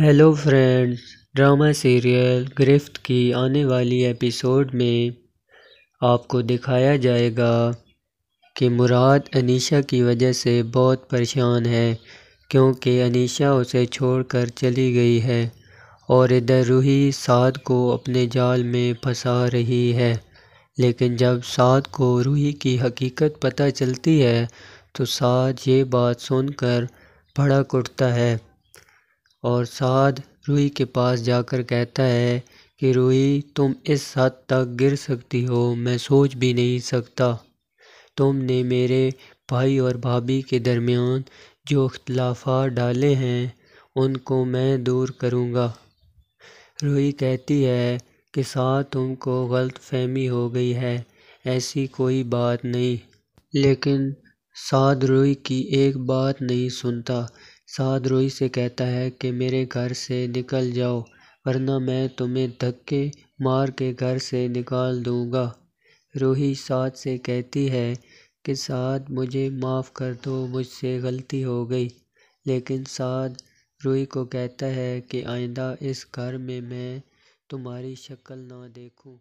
hello friends drama serial गिरफ्त की आने वाली एपिसोड में आपको दिखाया जाएगा कि मुराद अनीशा की वजह से बहुत परेशान है क्योंकि अनीशा उसे छोड़कर चली गई है और इधर रूही साद को अपने जाल में फंसा रही है लेकिन जब साद को रूही की हकीकत पता चलती है तो साद ये बात सुनकर भड़क उठता है और साध रूही के पास जाकर कहता है कि रूही तुम इस हद तक गिर सकती हो मैं सोच भी नहीं सकता तुमने मेरे भाई और भाभी के दरमियान जो अख्तलाफा डाले हैं उनको मैं दूर करूँगा रूही कहती है कि साथ तुमको गलत फहमी हो गई है ऐसी कोई बात नहीं लेकिन साद रूही की एक बात नहीं सुनता रोही से कहता है कि मेरे घर से निकल जाओ वरना मैं तुम्हें धक्के मार के घर से निकाल दूंगा रोही साद से कहती है कि साद मुझे माफ़ कर दो मुझसे गलती हो गई लेकिन साद रोही को कहता है कि आइंदा इस घर में मैं तुम्हारी शक्ल ना देखूं